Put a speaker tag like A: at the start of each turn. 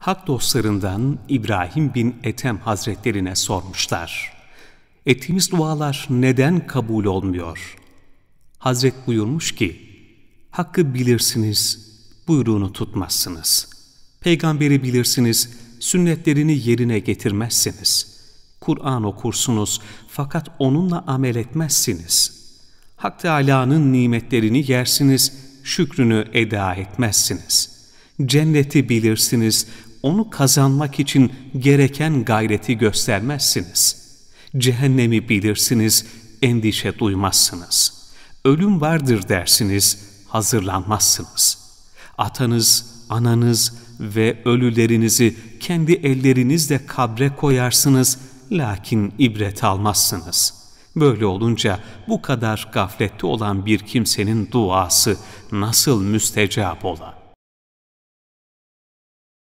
A: hak dostlarından İbrahim bin Etem Hazretlerine sormuşlar. Ettiğimiz dualar neden kabul olmuyor? Hazret buyurmuş ki, Hakkı bilirsiniz, buyruğunu tutmazsınız. Peygamberi bilirsiniz, sünnetlerini yerine getirmezsiniz. Kur'an okursunuz fakat onunla amel etmezsiniz. Hak Teâlâ'nın nimetlerini yersiniz, şükrünü eda etmezsiniz. Cenneti bilirsiniz onu kazanmak için gereken gayreti göstermezsiniz. Cehennemi bilirsiniz, endişe duymazsınız. Ölüm vardır dersiniz, hazırlanmazsınız. Atanız, ananız ve ölülerinizi kendi ellerinizle kabre koyarsınız, lakin ibret almazsınız. Böyle olunca bu kadar gaflette olan bir kimsenin duası nasıl müstecap ola?